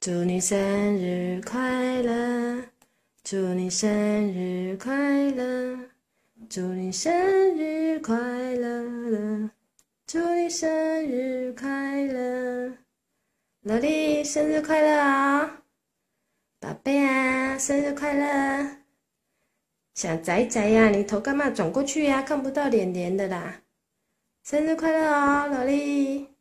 祝你生日快乐！祝你生日快乐！祝你生日快乐祝你生日快乐！老弟，生日快乐啊！宝贝啊，生日快乐！小仔仔呀，你头干嘛转过去呀？看不到脸脸的啦！生日快乐啊，老弟！